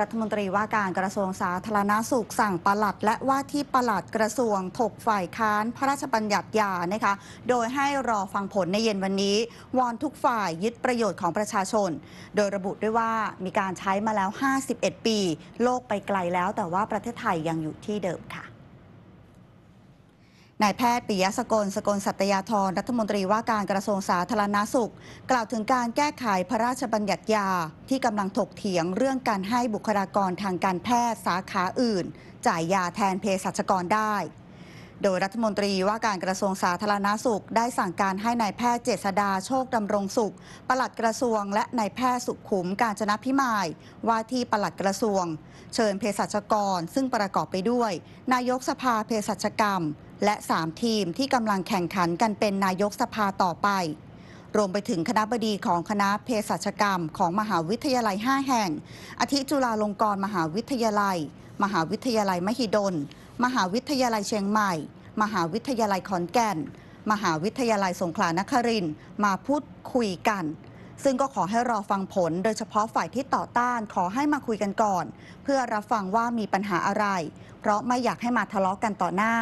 รัฐมนตรีว่าการกระทรวงสาธารณาสุขสั่งปลัด และว่าที่ปลัดกระทรวงถกฝ่ายค้านพระราชบัญญัติยา นะคะ โดยให้รอฟังผลในเย็นวันนี้ วอนทุกฝ่ายยึดประโยชน์ของประชาชน โดยระบุด้วยว่ามีการใช้มาแล้ว 51 ปี โลกไปไกลแล้วแต่ว่าประเทศไทยยังอยู่ที่เดิมค่ะนายแพทย์ปิยะสกลสกลสัตยาธร รัฐมนตรีว่าการกระทรวงสาธารณาสุข กล่าวถึงการแก้ไขพระราชบัญญัติยาที่กำลังถกเถียงเรื่องการให้บุคลากรทางการแพทย์สาขาอื่น จ่ายยาแทนเภสัชกรได้ โดยรัฐมนตรีว่าการกระทรวงสาธารณาสุข ได้สั่งการให้ในายแพทย์เจษดาโชคดำรงสุขปลัดกระทรวงและนายแพทย์สุขุมการจนพิมายว่าที่ปลัดกระทรวง เชิญเภสัชกรซึ่งประกอบไปด้วย นายกสภาเภสัชกรรมและ 3 ทีมที่กำลังแข่งขันกันเป็นนายกสภาต่อไป รวมไปถึงคณะบดีของคณะเภสัชกรรม ของมหาวิทยาลัย5แห่ง อาทิจุฬาลงกรมหาวิทยาลัย มหาวิทยาลัยมหิดล มหาวิทยาลัยเชียงใหม่ มหาวิทยาลัยขอนแก่น มหาวิทยาลัยสงขลานคริน มาพูดคุยกัน ซึ่งก็ขอให้รอฟังผล โดยเฉพาะฝ่ายที่ต่อต้านขอให้มาคุยกันก่อน เพื่อรับฟังว่ามีปัญหาอะไร เพราะไม่อยากให้มาทะเลาะกกันต่อหน้า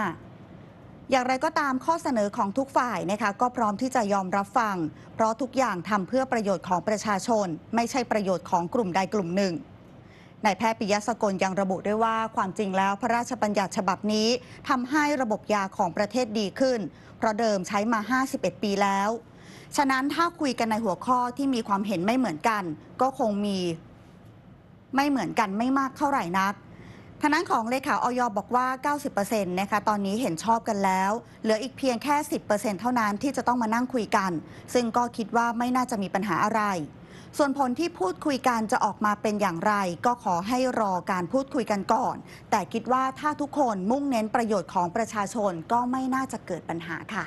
อย่างไรก็ตามข้อเสนอของทุกฝ่ายนะคะก็พร้อมที่จะยอมรับฟัง เพราะทุกอย่างทำเพื่อประโยชน์ของประชาชน ไม่ใช่ประโยชน์ของกลุ่มใดกลุ่มหนึ่งนายแพทย์ปิยะสกลยังระบุด้วยว่าความจริงแล้ว พระราชบัญญัติฉบับนี้ทำให้ระบบยาของประเทศดีขึ้นเพราะเดิมใช้มา 51 ปีแล้ว ฉะนั้นถ้าคุยกันในหัวข้อที่มีความเห็นไม่เหมือนกัน ก็คงมีไม่เหมือนกันไม่มากเท่าไหร่นักทางด้านของเลขาออยบอกว่า 90%นะคะ ตอนนี้เห็นชอบกันแล้ว เหลืออีกเพียงแค่ 10%เท่านั้นที่จะต้องมานั่งคุยกัน ซึ่งก็คิดว่าไม่น่าจะมีปัญหาอะไร ส่วนผลที่พูดคุยกัน จะออกมาเป็นอย่างไร ก็ขอให้รอการพูดคุยกันก่อน แต่คิดว่าถ้าทุกคนมุ่งเน้นประโยชน์ของประชาชนก็ไม่น่าจะเกิดปัญหาค่ะ